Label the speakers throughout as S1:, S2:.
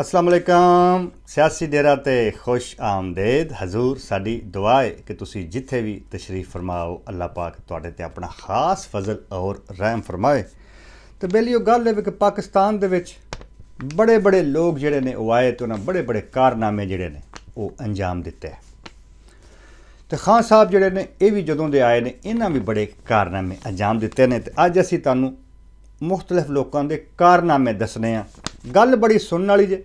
S1: ਅਸਲਾਮ ਅਲੈਕਮ ਸਿਆਸੀ ਡੇਰਾ ਤੇ ਖੁਸ਼ ਆਮਦੇਦ ਹਜ਼ੂਰ ਸਾਡੀ ਦੁਆਏ ਕਿ ਤੁਸੀਂ ਜਿੱਥੇ ਵੀ ਤਸ਼ਰੀਫ ਫਰਮਾਓ ਅੱਲਾਹ ਪਾਕ ਤੁਹਾਡੇ ਤੇ ਆਪਣਾ ਖਾਸ ਫਜ਼ਲ ਔਰ ਰਹਿਮ ਫਰਮਾਏ ਤੇ ਬੇਲੀਓ ਗੱਲ ਹੈ ਕਿ ਪਾਕਿਸਤਾਨ ਦੇ ਵਿੱਚ ਬੜੇ ਬੜੇ ਲੋਕ ਜਿਹੜੇ ਨੇ ਉਹ ਆਏ ਤੇ ਉਹਨਾਂ ਬੜੇ ਬੜੇ ਕਾਰਨਾਮੇ ਜਿਹੜੇ ਨੇ ਉਹ ਅੰਜਾਮ ਦਿੱਤੇ ਤੇ ਖਾਨ ਸਾਹਿਬ ਜਿਹੜੇ ਨੇ ਇਹ ਵੀ ਜਦੋਂ ਦੇ ਆਏ ਨੇ ਇਹਨਾਂ ਵੀ ਬੜੇ ਕਾਰਨਾਮੇ ਅੰਜਾਮ ਦਿੱਤੇ ਨੇ ਤੇ ਅੱਜ ਅਸੀਂ ਤੁਹਾਨੂੰ ਮੁxtਲਫ ਲੋਕਾਂ ਦੇ ਕਾਰਨਾਮੇ ਦੱਸਨੇ ਆ ਗੱਲ ਬੜੀ ਸੁਣਨ ਵਾਲੀ ਜੇ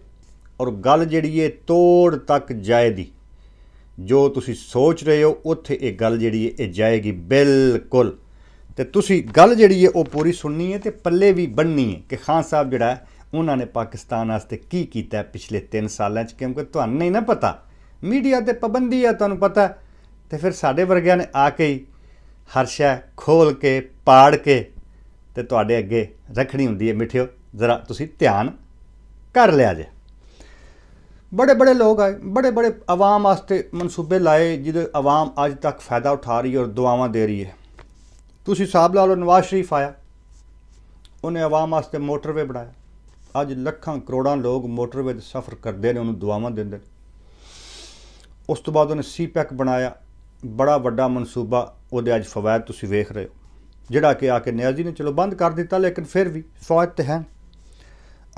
S1: ਔਰ ਗੱਲ ਜਿਹੜੀ ਏ ਤੋੜ ਤੱਕ ਜਾਏਦੀ ਜੋ ਤੁਸੀਂ ਸੋਚ ਰਹੇ ਹੋ ਉੱਥੇ ਇਹ ਗੱਲ ਜਿਹੜੀ ਏ ਇਹ ਜਾਏਗੀ ਬਿਲਕੁਲ ਤੇ ਤੁਸੀਂ ਗੱਲ ਜਿਹੜੀ ਏ ਉਹ ਪੂਰੀ ਸੁਣਨੀ ਏ ਤੇ ਪੱਲੇ ਵੀ ਬੰਨਣੀ ਏ ਕਿ ਖਾਨ ਸਾਹਿਬ ਜਿਹੜਾ ਉਹਨਾਂ ਨੇ ਪਾਕਿਸਤਾਨ ਵਾਸਤੇ ਕੀ ਕੀਤਾ ਪਿਛਲੇ 3 ਸਾਲਾਂ 'ਚ ਕਿਉਂਕਿ ਤੁਹਾਨੂੰ ਨਹੀਂ ਨਾ ਪਤਾ ਮੀਡੀਆ ਤੇ ਪਾਬੰਦੀ ਆ ਤੁਹਾਨੂੰ ਪਤਾ ਤੇ ਫਿਰ ਸਾਡੇ ਵਰਗਿਆਂ ਨੇ ਆ ਕੇ ਹੀ ਖੋਲ ਕੇ ਪਾੜ ਕੇ ਤੇ ਤੁਹਾਡੇ ਅੱਗੇ ਰੱਖਣੀ ਹੁੰਦੀ ਹੈ ਮਿੱਠਿਓ ਜ਼ਰਾ ਤੁਸੀਂ ਧਿਆਨ ਕਰ ਲਿਆ ਜੇ ਬੜੇ ਬੜੇ ਲੋਕ ਆਏ ਬੜੇ ਬੜੇ ਆਵਾਮ ਵਾਸਤੇ ਮਨਸੂਬੇ ਲਾਏ ਜਿਹਦੇ ਆਵਾਮ ਅੱਜ ਤੱਕ ਫਾਇਦਾ ਉਠਾ ਰਹੀ ਹੈ ਔਰ ਦੁਆਵਾਂ ਦੇ ਰਹੀ ਹੈ ਤੁਸੀਂ ਹਿਸਾਬ ਲਾਲ ਲਓ ਨਵਾਜ਼ ਸ਼ਰੀਫ ਆਇਆ ਉਹਨੇ ਆਵਾਮ ਵਾਸਤੇ ਮੋਟਰਵੇ ਬਣਾਇਆ ਅੱਜ ਲੱਖਾਂ ਕਰੋੜਾਂ ਲੋਕ ਮੋਟਰਵੇ ਤੇ ਸਫ਼ਰ ਕਰਦੇ ਨੇ ਉਹਨੂੰ ਦੁਆਵਾਂ ਦਿੰਦੇ ਨੇ ਉਸ ਤੋਂ ਬਾਅਦ ਉਹਨੇ ਸੀਪੈਕ ਬਣਾਇਆ ਬੜਾ ਵੱਡਾ ਮਨਸੂਬਾ ਉਹਦੇ ਅੱਜ ਫਵਾਇਦ ਤੁਸੀਂ ਵੇਖ ਰਹੇ ਹੋ ਜਿਹੜਾ ਕਿ ਆ ਕੇ ਨਿਆਜ਼ੀ ਨੇ ਚਲੋ ਬੰਦ ਕਰ ਦਿੱਤਾ ਲੇਕਿਨ ਫਿਰ ਵੀ ਫੌਜ ਤੇ ਹੈ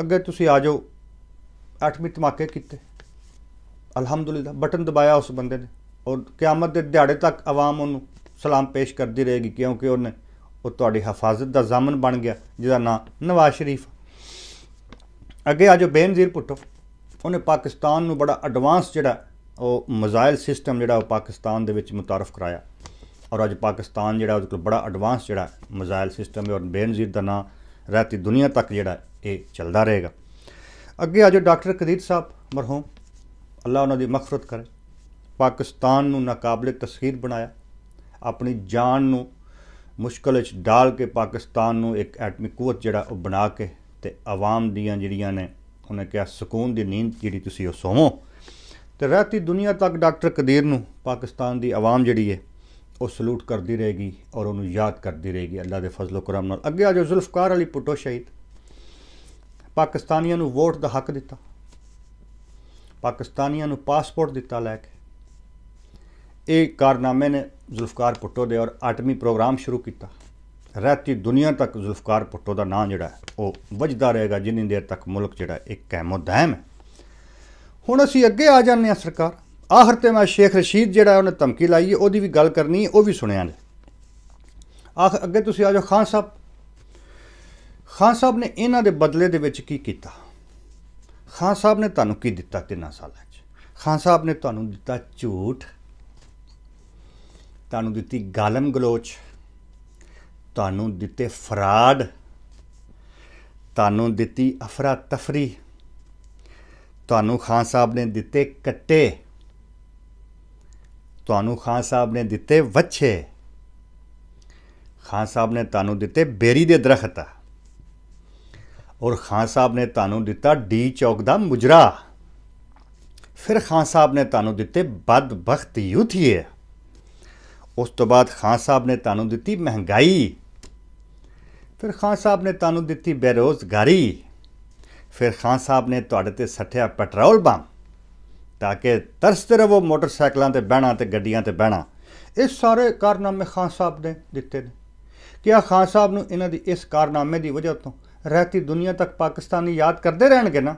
S1: ਅੱਗੇ ਤੁਸੀਂ ਆ ਜਾਓ 8ਵੀਂ ਧਮਾਕੇ ਕੀਤੇ ਅਲਹਮਦੁਲਿਲਾ ਬਟਨ ਦਬਾਇਆ ਉਸ ਬੰਦੇ ਨੇ ਔਰ ਕਿਆਮਤ ਦੇ ਦਿਹਾੜੇ ਤੱਕ ਆਵਾਮ ਉਹਨੂੰ ਸਲਾਮ ਪੇਸ਼ ਕਰਦੀ ਰਹੇਗੀ ਕਿਉਂਕਿ ਉਹਨੇ ਉਹ ਤੁਹਾਡੀ ਹਫਾਜ਼ਤ ਦਾ ਜ਼ਾਮਨ ਬਣ ਗਿਆ ਜਿਹਦਾ ਨਾਮ ਨਵਾਜ਼ ਸ਼ਰੀਫ ਅੱਗੇ ਆ ਜੋ ਬੇਨਜ਼ੀਰ ਪੁੱਟੋ ਉਹਨੇ ਪਾਕਿਸਤਾਨ ਨੂੰ ਬੜਾ ਐਡਵਾਂਸ ਜਿਹੜਾ ਉਹ ਮਜ਼ਾਇਲ ਸਿਸਟਮ ਜਿਹੜਾ ਉਹ ਪਾਕਿਸਤਾਨ ਦੇ ਵਿੱਚ ਮੁਤਾਰਫ ਕਰਾਇਆ ਔਰ ਅੱਜ ਪਾਕਿਸਤਾਨ ਜਿਹੜਾ ਉਹਦੇ ਕੋਲ ਬੜਾ ਐਡਵਾਂਸ ਜਿਹੜਾ ਮਜ਼ਾਇਲ ਸਿਸਟਮ ਹੈ ਔਰ ਬੇਨਜ਼ੀਰ ਦਾ ਨਾਂ ਰਾਤੀ ਦੁਨੀਆ ਤੱਕ ਜਿਹੜਾ ਇਹ ਚੱਲਦਾ ਰਹੇਗਾ ਅੱਗੇ ਆਜੋ ਡਾਕਟਰ ਕਦੀਰ ਸਾਹਿਬ ਮਰਹੂਮ ਅੱਲਾ ਉਹਨਾਂ ਦੀ ਮਗਫਰਤ ਕਰੇ ਪਾਕਿਸਤਾਨ ਨੂੰ ਨਾਕਾਬਲੇ ਤਸਖੀਰ ਬਣਾਇਆ ਆਪਣੀ ਜਾਨ ਨੂੰ ਮੁਸ਼ਕਲ ਵਿੱਚ ਡਾਲ ਕੇ ਪਾਕਿਸਤਾਨ ਨੂੰ ਇੱਕ ਐਟਮਿਕ ਕੂਵਤ ਜਿਹੜਾ ਉਹ ਬਣਾ ਕੇ ਤੇ ਆਵਾਮ ਦੀਆਂ ਜਿਹੜੀਆਂ ਨੇ ਉਹਨੇ ਕਿਹਾ ਸਕੂਨ ਦੀ ਨੀਂਦ ਜਿਹੜੀ ਤੁਸੀਂ ਉਹ ਸੋਵੋ ਤੇ ਰਾਤੀ ਦੁਨੀਆ ਤੱਕ ਡਾਕਟਰ ਕਦੀਰ ਨੂੰ ਪਾਕਿਸਤਾਨ ਦੀ ਆਵਾਮ ਜਿਹੜੀ ਹੈ ਉਹ ਸਲੂਟ ਕਰਦੀ ਰਹੇਗੀ ਔਰ ਉਹਨੂੰ ਯਾਦ ਕਰਦੀ ਰਹੇਗੀ ਅੱਲਾ ਦੇ ਫਜ਼ਲੋ ਕਰਮ ਨਾਲ ਅੱਗੇ ਆ ਜੋ ਜ਼ੁਲਫਕਾਰ ਅਲੀ ਪੁੱਟੋ ਸ਼ਹੀਦ ਪਾਕਿਸਤਾਨੀਆਂ ਨੂੰ ਵੋਟ ਦਾ ਹੱਕ ਦਿੱਤਾ ਪਾਕਿਸਤਾਨੀਆਂ ਨੂੰ ਪਾਸਪੋਰਟ ਦਿੱਤਾ ਲੈ ਕੇ ਇਹ ਕਾਰਨਾਮੇ ਨੇ ਜ਼ੁਲਫਕਾਰ ਪੁੱਟੋ ਦੇ ਔਰ ਆਟਮੀ ਪ੍ਰੋਗਰਾਮ ਸ਼ੁਰੂ ਕੀਤਾ ਰਹਿਤੀ ਦੁਨੀਆ ਤੱਕ ਜ਼ੁਲਫਕਾਰ ਪੁੱਟੋ ਦਾ ਨਾਂ ਜਿਹੜਾ ਉਹ ਵੱਜਦਾ ਰਹੇਗਾ ਜਿੰਨੀ ਦੇਰ ਤੱਕ ਮੁਲਕ ਜਿਹੜਾ ਇੱਕ ਕਾਇਮ ਦਹਿਮ ਹੈ ਹੁਣ ਅਸੀਂ ਅੱਗੇ ਆ ਜਾਂਦੇ ਹਾਂ ਸਰਕਾਰ ਆਖਰ ਤੇ ਮੈਂ ਸ਼ੇਖ ਰਸ਼ੀਦ ਜਿਹੜਾ ਉਹਨੇ ਧਮਕੀ ਲਾਈ ਹੈ ਉਹਦੀ ਵੀ ਗੱਲ ਕਰਨੀ ਹੈ ਉਹ ਵੀ ਸੁਣਿਆ ਨੇ ਆਖ ਅੱਗੇ ਤੁਸੀਂ ਆ ਜਾਓ ਖਾਨ ਸਾਹਿਬ ਖਾਨ ਸਾਹਿਬ ਨੇ ਇਹਨਾਂ ਦੇ ਬਦਲੇ ਦੇ ਵਿੱਚ ਕੀ ਕੀਤਾ ਖਾਨ ਸਾਹਿਬ ਨੇ ਤੁਹਾਨੂੰ ਕੀ ਦਿੱਤਾ ਤਿੰਨਾਂ ਸਾਲਾਂ 'ਚ ਖਾਨ ਸਾਹਿਬ ਨੇ ਤੁਹਾਨੂੰ ਦਿੱਤਾ ਝੂਠ ਤੁਹਾਨੂੰ ਦਿੱਤੀ ਗਾਲਮ ਗਲੋਚ ਤੁਹਾਨੂੰ ਦਿੱਤੇ ਫਰਾਡ ਤੁਹਾਨੂੰ ਦਿੱਤੀ ਅਫਰਾ ਤਫਰੀ ਤੁਹਾਨੂੰ ਖਾਨ ਸਾਹਿਬ ਨੇ ਦਿੱਤੇ ਕੱਟੇ ਤੁਹਾਨੂੰ ਖਾਨ ਸਾਹਿਬ ਨੇ ਦਿੱਤੇ ਵੱਛੇ ਖਾਨ ਸਾਹਿਬ ਨੇ ਤੁਹਾਨੂੰ ਦਿੱਤੇ 베ਰੀ ਦੇ ਦਰਖਤ ਔਰ ਖਾਨ ਸਾਹਿਬ ਨੇ ਤੁਹਾਨੂੰ ਦਿੱਤਾ ਡੀ ਚੌਕ ਦਾ ਮੁਜਰਾ ਫਿਰ ਖਾਨ ਸਾਹਿਬ ਨੇ ਤੁਹਾਨੂੰ ਦਿੱਤੇ ਬਦਬਖਤ ਯੂਥੀਏ ਉਸ ਤੋਂ ਬਾਅਦ ਖਾਨ ਸਾਹਿਬ ਨੇ ਤੁਹਾਨੂੰ ਦਿੱਤੀ ਮਹਿੰਗਾਈ ਫਿਰ ਖਾਨ ਸਾਹਿਬ ਨੇ ਤੁਹਾਨੂੰ ਦਿੱਤੀ ਬੇਰੋਜ਼ਗਾਰੀ ਫਿਰ ਖਾਨ ਸਾਹਿਬ ਨੇ ਤੁਹਾਡੇ ਤੇ ਸੱਟਿਆ ਪੈਟਰੋਲ ਬੰਬ ਤਾਂ ਕਿ ਤਰਸਦੇ ਰਵੋ ਮੋਟਰਸਾਈਕਲਾਂ ਤੇ ਬਹਿਣਾ ਤੇ ਗੱਡੀਆਂ ਤੇ ਬਹਿਣਾ ਇਹ ਸਾਰੇ ਕਾਰਨਾਮੇ ਖਾਨ ਸਾਹਿਬ ਨੇ ਦਿੱਤੇ ਨੇ ਕਿ ਆ ਖਾਨ ਸਾਹਿਬ ਨੂੰ ਇਹਨਾਂ ਦੀ ਇਸ ਕਾਰਨਾਮੇ ਦੀ ਵਜ੍ਹਾ ਤੋਂ ਰਹਿਤੀ ਦੁਨੀਆ ਤੱਕ ਪਾਕਿਸਤਾਨੀ ਯਾਦ ਕਰਦੇ ਰਹਿਣਗੇ ਨਾ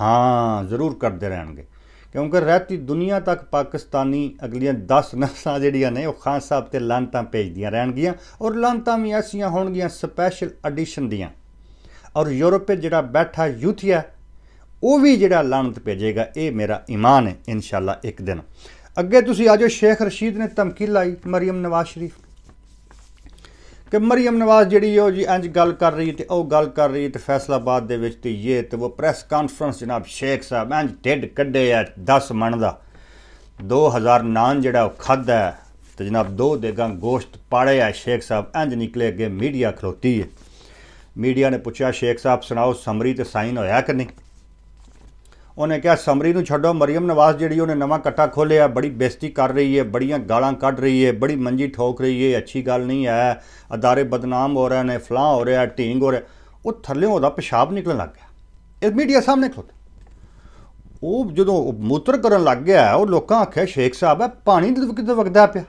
S1: ਹਾਂ ਜ਼ਰੂਰ ਕਰਦੇ ਰਹਿਣਗੇ ਕਿਉਂਕਿ ਰਹਿਤੀ ਦੁਨੀਆ ਤੱਕ ਪਾਕਿਸਤਾਨੀ ਅਗਲੀਆਂ 10 ਨਸਾਂ ਜਿਹੜੀਆਂ ਨੇ ਉਹ ਖਾਨ ਸਾਹਿਬ ਤੇ ਲਾਂਤਾਂ ਭੇਜਦੀਆਂ ਰਹਿਣਗੀਆਂ ਔਰ ਲਾਂਤਾਂ ਵੀ ਐਸੀਆਂ ਹੋਣਗੀਆਂ ਸਪੈਸ਼ਲ ਐਡੀਸ਼ਨ ਦੀਆਂ ਔਰ ਯੂਰਪ 'ਤੇ ਜਿਹੜਾ ਬੈਠਾ ਯੂਥੀਆ ਉਹ ਵੀ ਜਿਹੜਾ ਲਾਨਤ ਭੇਜੇਗਾ ਇਹ ਮੇਰਾ ਈਮਾਨ ਹੈ ਇਨਸ਼ਾਅੱਲਾ ਇੱਕ ਦਿਨ ਅੱਗੇ ਤੁਸੀਂ ਆਜੋ ਸ਼ੇਖ ਰਸ਼ੀਦ ਨੇ ਧਮਕੀ ਲਾਈ ਮਰੀਮ ਨਵਾਜ਼ ਸ਼ਰੀਫ ਕਿ ਮਰੀਮ ਨਵਾਜ਼ ਜਿਹੜੀ ਉਹ ਜੀ ਇੰਜ ਗੱਲ ਕਰ ਰਹੀ ਤੇ ਉਹ ਗੱਲ ਕਰ ਰਹੀ ਤੇ ਫੈਸਲਾਬਾਦ ਦੇ ਵਿੱਚ ਤੇ ਇਹ ਤੇ ਉਹ ਪ੍ਰੈਸ ਕਾਨਫਰੰਸ ਜਨਾਬ ਸ਼ੇਖ ਸਾਹਿਬ ਇੰਜ ਢਿੱਡ ਕੱਢੇ ਆ 10 ਮਣ ਦਾ 2000 ਨਾਨ ਜਿਹੜਾ ਉਹ ਖਾਦਾ ਤੇ ਜਨਾਬ ਦੋ ਦੇਗਾ ਗੋਸ਼ਤ ਪਾੜੇ ਆ ਸ਼ੇਖ ਸਾਹਿਬ ਇੰਜ ਨਿਕਲੇ ਅੱਗੇ ਮੀਡੀਆ ਖਲੋਤੀ ਹੈ ਮੀਡੀਆ ਨੇ ਪੁੱਛਿਆ ਸ਼ੇਖ ਸਾਹਿਬ ਸੁਣਾਓ ਸਮਰੀ ਤੇ ਸਾਈਨ ਹੋਇਆ ਕਿ ਨਹੀਂ ਉਹਨੇ ਕਿਹਾ ਸਮਰੀ ਨੂੰ ਛੱਡੋ ਮਰੀਮ ਨਵਾਜ਼ ਜਿਹੜੀ ਉਹਨੇ ਨਵਾਂ ਕੱਟਾ ਖੋਲਿਆ ਬੜੀ ਬੇਇੱਜ਼ਤੀ ਕਰ ਰਹੀ ਹੈ ਬੜੀਆਂ ਗਾਲਾਂ ਕੱਢ ਰਹੀ ਹੈ ਬੜੀ ਮੰਜੀ ਠੋਕ ਰਹੀ ਹੈ ਅੱਛੀ ਗੱਲ ਨਹੀਂ ਹੈ ਅਦਾਰੇ ਬਦਨਾਮ ਹੋ ਰਹੇ ਨੇ ਫਲਾ ਹੋ ਰਿਹਾ ਢੀਂਗ ਹੋ ਰਿਹਾ ਉਹ ਥੱਲੇ ਉਹਦਾ ਪਿਸ਼ਾਬ ਨਿਕਲਣ ਲੱਗ ਗਿਆ ਇਹ ਮੀਡੀਆ ਸਾਹਮਣੇ ਖੋਤ ਉਹ ਜਦੋਂ ਮੂਤਰ ਕਰਨ ਲੱਗ ਗਿਆ ਉਹ ਲੋਕਾਂ ਆਖਿਆ ਸ਼ੇਖ ਸਾਹਿਬ ਹੈ ਪਾਣੀ ਕਿਤੇ ਵਗਦਾ ਪਿਆ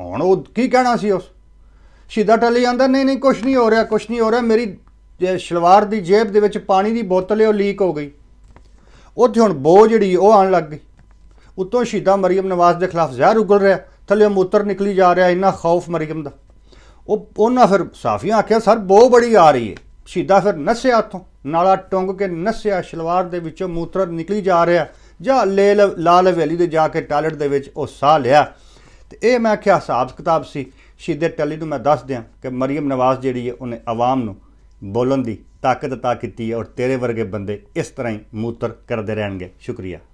S1: ਹੁਣ ਉਹ ਕੀ ਕਹਿਣਾ ਸੀ ਉਸ ਸਿੱਧਾ ਟੱਲੀ ਜਾਂਦਾ ਨਹੀਂ ਨਹੀਂ ਕੁਝ ਨਹੀਂ ਹੋ ਰਿਹਾ ਕੁਝ ਨਹੀਂ ਹੋ ਰਿਹਾ ਮੇਰੀ ਸ਼ਲਵਾਰ ਦੀ ਜੇਬ ਦੇ ਵਿੱਚ ਪਾਣੀ ਦੀ ਬੋਤਲ ਉਹ ਲੀਕ ਹੋ ਗਈ ਉੱਥੇ ਹੁਣ ਬੋ ਜਿਹੜੀ ਉਹ ਆਣ ਲੱਗ ਗਈ ਉਤੋਂ ਸ਼ਹੀਦਾ ਮਰੀਮ ਨਵਾਜ਼ ਦੇ ਖਿਲਾਫ ਜ਼ਹਿਰ ਉਗਲ ਰਿਹਾ ਥੱਲੇ ਮੂਤਰ ਨਿਕਲੀ ਜਾ ਰਿਹਾ ਇੰਨਾ ਖੌਫ ਮਰੀਮ ਦਾ ਉਹ ਉਹਨਾਂ ਫਿਰ ਸਾਫੀਆਂ ਆਖਿਆ ਸਰ ਬੋ ਬੜੀ ਆ ਰਹੀ ਹੈ ਸ਼ਹੀਦਾ ਫਿਰ ਨਸਿਆ ਉਥੋਂ ਨਾਲਾ ਟੰਗ ਕੇ ਨਸਿਆ ਸ਼ਲਵਾਰ ਦੇ ਵਿੱਚੋਂ ਮੂਤਰ ਨਿਕਲੀ ਜਾ ਰਿਹਾ ਜਾਂ ਲੇਲ ਲਾਲ ਵੈਲੀ ਦੇ ਜਾ ਕੇ ਟਾਇਲਟ ਦੇ ਵਿੱਚ ਉਹ ਸਾਹ ਲਿਆ ਤੇ ਇਹ ਮੈਂ ਆਖਿਆ ਹਿਸਾਬ ਕਿਤਾਬ ਸੀ ਸ਼ਹੀਦੇ ਟੱਲੀ ਨੂੰ ਮੈਂ ਦੱਸ ਦਿਆਂ ਕਿ ਮਰੀਮ ਨਵਾਜ਼ ਜਿਹੜੀ ਹੈ ਉਹਨੇ ਆਵਾਮ ਨੂੰ ਬੋਲਣ ਦੀ ਤਾਕਤ ਤਾਂ ਕੀਤੀ ਔਰ ਤੇਰੇ ਵਰਗੇ ਬੰਦੇ ਇਸ ਤਰ੍ਹਾਂ ਹੀ ਮੂਤਰ ਕਰਦੇ ਰਹਿਣਗੇ ਸ਼ੁਕਰੀਆ